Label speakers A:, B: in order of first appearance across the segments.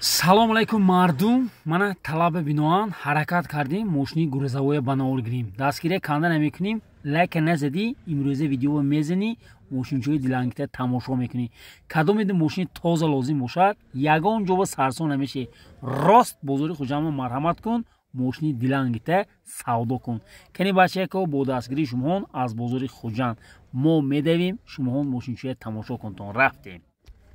A: салому алайкум мардум мана талаба биноан ҳаракат кардем мошини гурзавоя ба наор гирем дастгиря канда намекунем лайка назадӣ имрӯза видеоа мезанӣ мошинчои дилангита тамошо мекунӣ кадоме мошини тоза лозим бошад ягон ҷоба сарсо намешӣ рост бозори хуҷама марҳамат кун мошини дилангита савдо кун кани бачаяко бо дастгирии шумоҳон аз бозори хуҷанд мо медавем шумоҳон мошинчӯя тамошо кунтон рафтем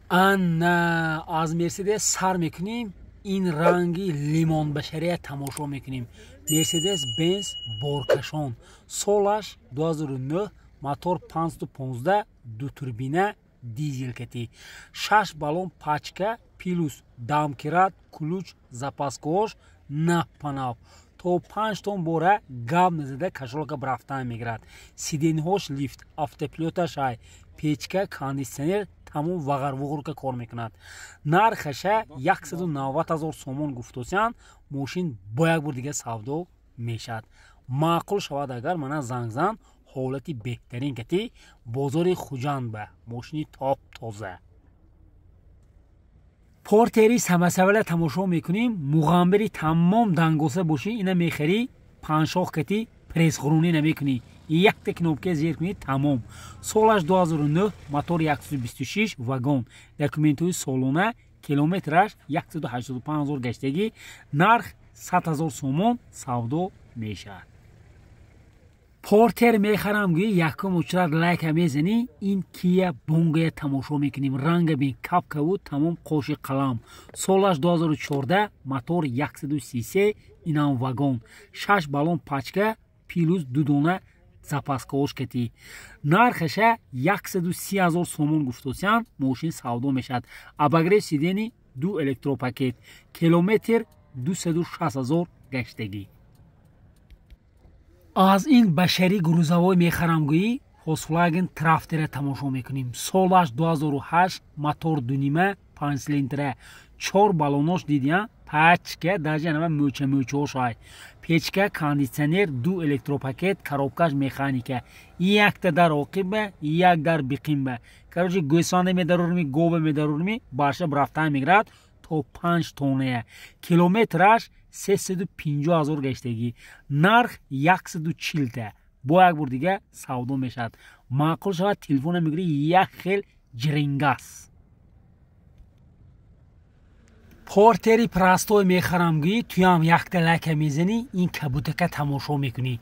A: анна аз мерседес сар мекунем ин ранги лимонбашария тамошо мекунем мерседес бенс боркашон солаш 209 мотор 515 дутурбина дизелкати 6 балон пачка плюс дамкират кулуч запаскош напанав то 5 тон бора гам назада кашолка барафтан мегирад сиденҳош лифт автопилоташай печка кондисионер тамом вағарвуғурка кор мекунад нархаша 190 0 сомон гуфтуосянд мошин бо якбор дигар савдо мешавад маъқул шавад агар мана занг зан ҳолати беҳтарин гати бозори хуҷанба мошини топ тоза портери самасавала тамошо мекунем муғамбири тамом дангоса бошӣ ина мехарӣ паншоҳ гати прессхӯрунӣ намекунӣ якте кнопке зер кунед тамом солаш 209 мотор 126 вагон документҳои солона километраш 185 0 гаштагӣ нарх 100 0 сомон савдо мешавад портер мехарам гӯи якум учрат лайка мезанӣ ин кия бонгая тамошо мекунем ранга бин капкаву тамом қоши қалам солаш 2014 мотор 133 инам вагон 6 балон пачка плюс ду дона запас кошкетӣ нархаша 130 0 сомон гуфтосиян мошин савдо мешавад абагрев сидени ду электропакет километр 260 0 гаштагӣ аз ин башари гурузавои мехарамгӯӣ фосфлаген трафтера тамошо мекунем солаш 208 мотор дунима 5 силентра чор балонош дидя пачка даже нава мӯчамӯчаошо ай печка кондитсионер ду электропакет коробкаш механика якта дар оқиба як дар биқимба короче гӯсанда медарурми гоба медарурми баршаб рафтан мегирад то панҷ тонная километраш сесду пино азор гаштагӣ нарх яксду чилта бо як бур дига савдо мешавад маъқул шавад телефона мегири як хел ҷирингас портери прастой мехарам гӣ туям яхталака мезанӣ ин кабутака тамошо мекунӣ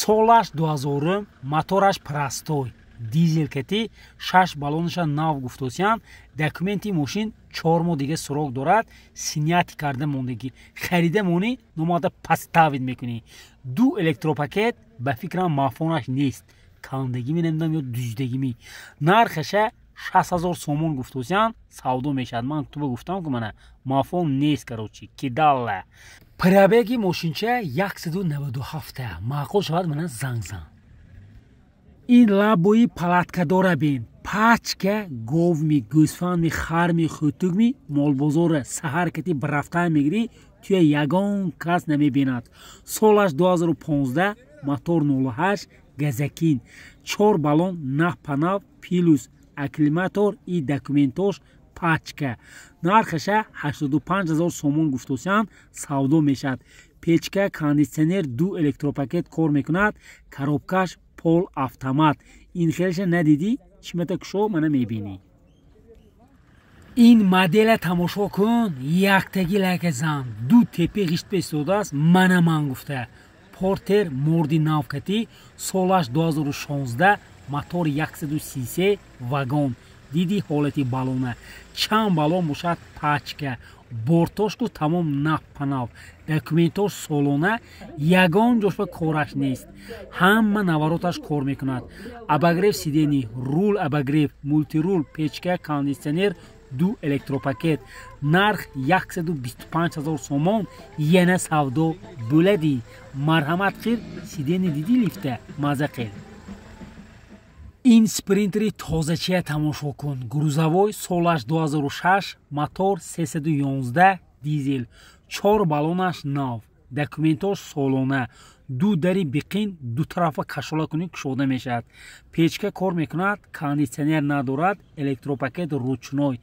A: солаш дуазорум мотораш прастой дизелкати шаш балонаша нав гуфтосиям документи мошин чор мо дига сурок дорад синяти карда мондагӣ харида монӣ номада паставид мекунӣ ду электропакет ба фикрам мафонаш нест кандагӣ менамидам ё дуздагими нархаша 60000 сомон гуфтусян савдо мешад ман туба гуфтам ки мана мафон нест короче кидалла пробеги мошинча 197 маъқул шавад мана занг зан ин лабои палаткадора бин пачка говми гӯсфанми харми хутугми молбозора саҳар кати барафтан мегирӣ туя ягон кас намебинад солаш 2015 мотор 08 газакин чор балон нав панав плюс акклиматор и документош пачка нархаша 85 0 сомон гуфтусиан савдо мешавад печка кондисионер ду электропакет кор мекунад коробкаш пол автомат ин хелша надидӣ чимата кушо мана мебинӣ ин модела тамошо кун яктаги лагазан ду тепи ғиштпе истодааст мана ман гуфта портер морди навкатӣ солаш 2016 мотори 133 вагон диди ҳолати балона чанд балон бошад пачка бортошку тамом нафпанав документош солона ягон ҷошба кораш нест ҳама навароташ кор мекунад абагрев сидени рул абагрев мултирул печка кондисионер ду электропакет нарх 125000 сомон яна савдо бӯлади марҳамат хир сидени диди лифта маза хел ин спринтери тозачия тамошо кун гурзавой солаш 206 мотор 311 дизел чор балонаш нав документош солона ду дари биқин дутарафа кашола кунӣ кушода мешавад печка кор мекунад кондисионер надорад электропакет рӯчной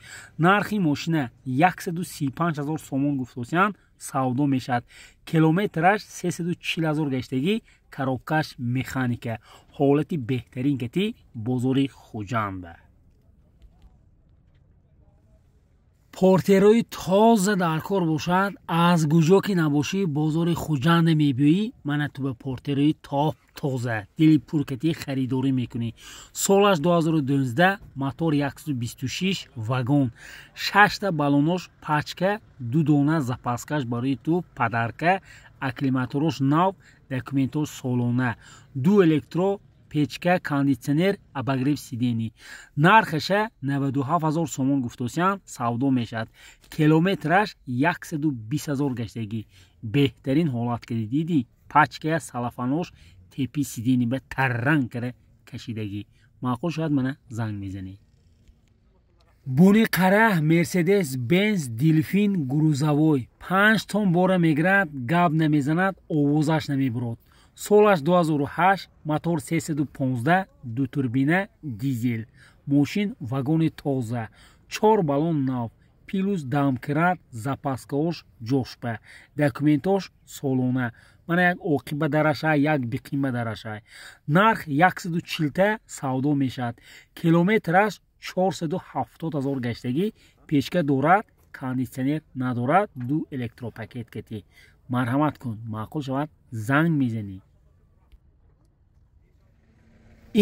A: нархи мошина 135 ҳазор сомон гуфтосиянд савдо мешавад километраш 340 ҳазор гаштагӣ коробкаш механика ҳолати беҳтарин кати бозори хуҷанд ба портерои тоза дар кор бошад аз гуҷоки набошӣ бозори хуҷанда мебиёӣ мана ту ба портерои топ тоза дили пуркатӣ харидорӣ мекунӣ солаш 2012 мотор 126 вагон 6 та балонош пачка ду дона запаскаш барои ту падарка аклиматурош нав документош солона ду электро печка кондиционер обогрев сидений нархаша 97000 сомон гуфтосиян савдо мешавад километраш 120000 гаштагӣ беҳтарин ҳолат ки дидӣ пачкая салафанош тепи сидений ба тарранг кара кашидагӣ маъқул шояд мана занг мезанӣ буни қара мерседес бенс дилфин гурузавой панҷ тон бора мегирад гап намезанад овозаш намебурод солаш 208 мотор 315 дутурбина дизел мошин вагони тоза чор балон нав пилус дамкрат запаскаош ҷошба документош солона мана як оқиба дараша як биқима дараша нарх 140 савдо мешавад километраш 470 ҳазор гаштагӣ пешка дорад кондисионер надорад ду электропакет кетӣ марҳамат кун маъқул шавад занг мезанӣ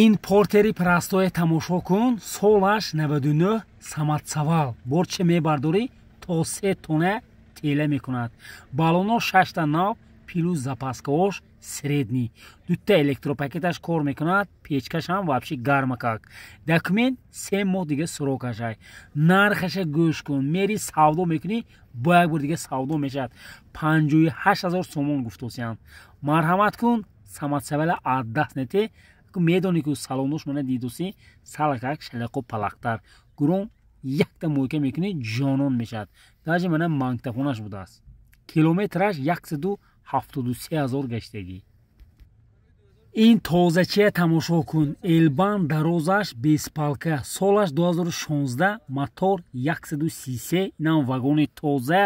A: ин портери парастое тамошо кун солаш 99 саматсавал борча мебардорӣ то се тона тела мекунад балоно 69 плюс запаскаош средний дутта электропакеташ кор мекунад печкашам вообще гармакак документ се моҳ дига сурокашай нархаша гӯш кун мери савдо мекунӣ бо як бор дига савдо мешавад панҷоҳ азор сомон гуфтосиам марҳамат кун саматсавала аз даст нете медони ку салонош мана дидоси салакак шалақо палақтар гурон якта муҳокам мекуни ҷонон мешавад даже мана мангтафонаш будааст километраш 173 азор гаштагӣ ин тозачия тамошо кун элбан дарозаш беспалка солаш 2016 мотор 133 инам вагони тоза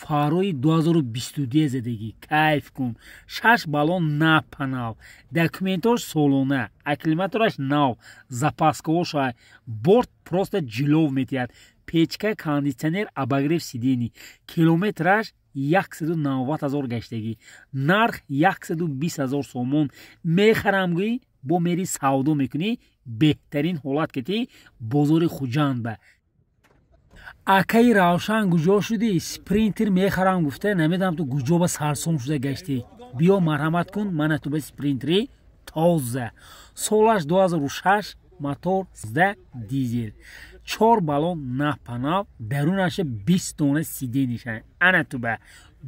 A: фарои 2022 зедагӣ кайф кун шаш балон на панал документаш солона акклиматораш нав запаскаошай борт просто ҷилов метиҳад печка кондисионер абагрев сидини километраш 190 ҳазор гаштагӣ нарх 120 ҳазор сомон мехарамгӣ бо мери савдо мекунӣ беҳтарин ҳолат кати бозори хуҷанд ба акаи равшан гуҷо шудӣ спринтер мехарам гуфта намедонам ту гуҷо ба сарсом шуда гаштӣ биё марҳамат кун мана ту ба спринтери тоза солаш 206 мотор 1 дизел چهار بالا نه پناه درونش 20 دونه سیدی نشان انا تو به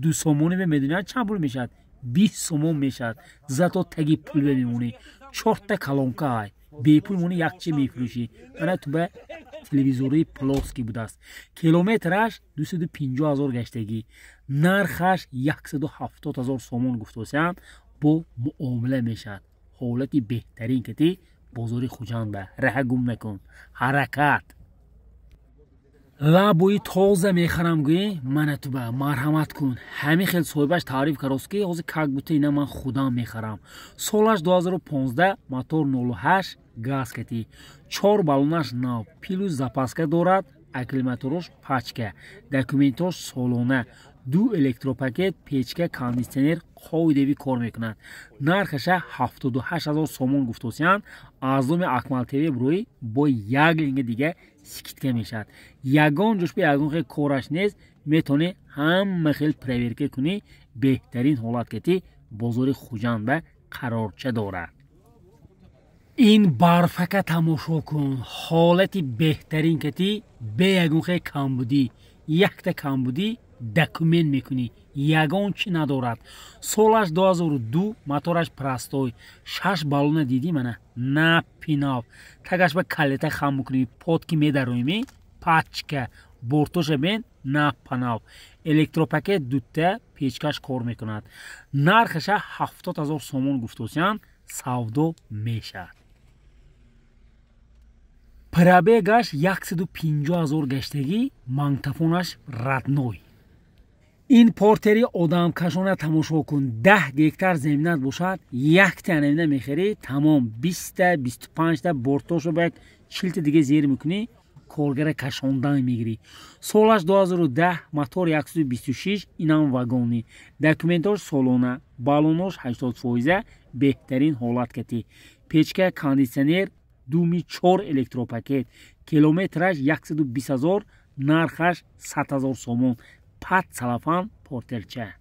A: دو سومونی به مدینه چند پول میشد 20 سومون میشد زتو تگی پول بمیمونی چهار تا کلونکا های بی پول مونی یک چی میفروشی انا تو به تلویزوری پلاس کی بود است کیلومترش 250 هزار گشتگی نرخش 170 هزار سومون گفتوسیان бо муомила мешавад ҳолати беҳтарин ки ти бозори хуҷанда раҳа гум накун ҳаракат лабои тоза мехарам гӯӣ мана туба марҳамат кун ҳамин хел соҳибаш таъриф карост ки ҳозир как бута ина ман худам мехарам солаш 2015 мотор 08 газ катӣ чор балонаш нав пилус запаска дорад акклиматурош пачка документаш солона ду электропакет печка кондисионер қоидави кор мекунад нархаша 78 0 сомон гуфтосиянд аз доми акмалтеве бурӯи бо як линга дига сикитка мешавад ягон ҷошба ягонхе кораш нест метавони ҳама хел проверка кунӣ беҳтарин ҳолат кати бозори хуҷанда қарорча дорад ин барфака тамошо кун ҳолати беҳтарин кати бе ягонхе камбудӣ якта камбудӣ документ мекунӣ ягон чӣ надорад солаш дуазору ду мотораш прастой шаш балона дидӣ мана на пинав тагаш ба калета хам мукунӣ потки медароимӣ пачка борташа бен на панав электропакет дутта печкаш кор мекунад нархаша ҳафтод ҳазор сомон гуфтосиян савдо мешавад пробегаш 150 ҳазор гаштагӣ мангтафонаш роднои ин портери одамкашона тамошо кун даҳ гектар заминат бошад яктан заина мехерӣ тамом бистта бисту панҷта бортошо бояд чилта дига зер мекунӣ коргара кашондан мегирӣ солаш 2010 мотор 126 инам вагони документош солона балонош 80 фоиза беҳтарин ҳолат катӣ печка кондисионер 24 электропакет километраш 120 ҳазор нархаш 100 ҳазор сомон пат салафан портерча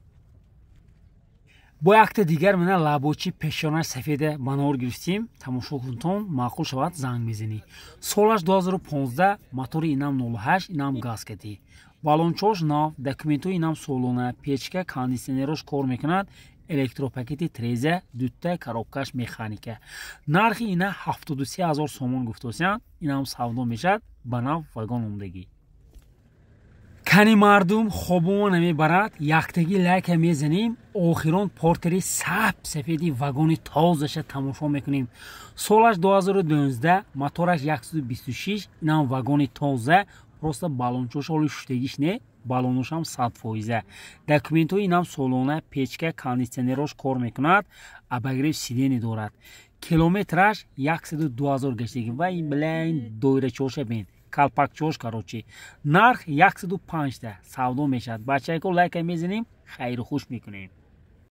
A: бо якте дигар мина лабочи пешона сафеда банор гирифтем тамошо кунтон маъқул шавад занг мезанӣ солаш 2015 мотори инам 08 инам газ кадӣ балончош нав документҳо инам солона печка кондисионерош кор мекунад электропакети треза дутта коробкаш механика нархи ина 73 ҳазор сомон гуфтосиян инам савдо мешавад ба нав вагон омдагӣ кани мардум хобона мебарад яктаги лайка мезанем охирон портери сабсафеди вагони тозаша тамошо мекунем солаш 2012 матораш 126 инам вагони тоза просто балончошоли шуштагиш не балоношам садфоиза документҳо инам солона печка кондисионерош кор мекунад абагреф сидене дорад километраш 12 гаштагӣ ва блин доирачоша бин калпакчош карочи нарх 15 савдо мешавад ба чайко лайка мезанем хайру хуш мекунем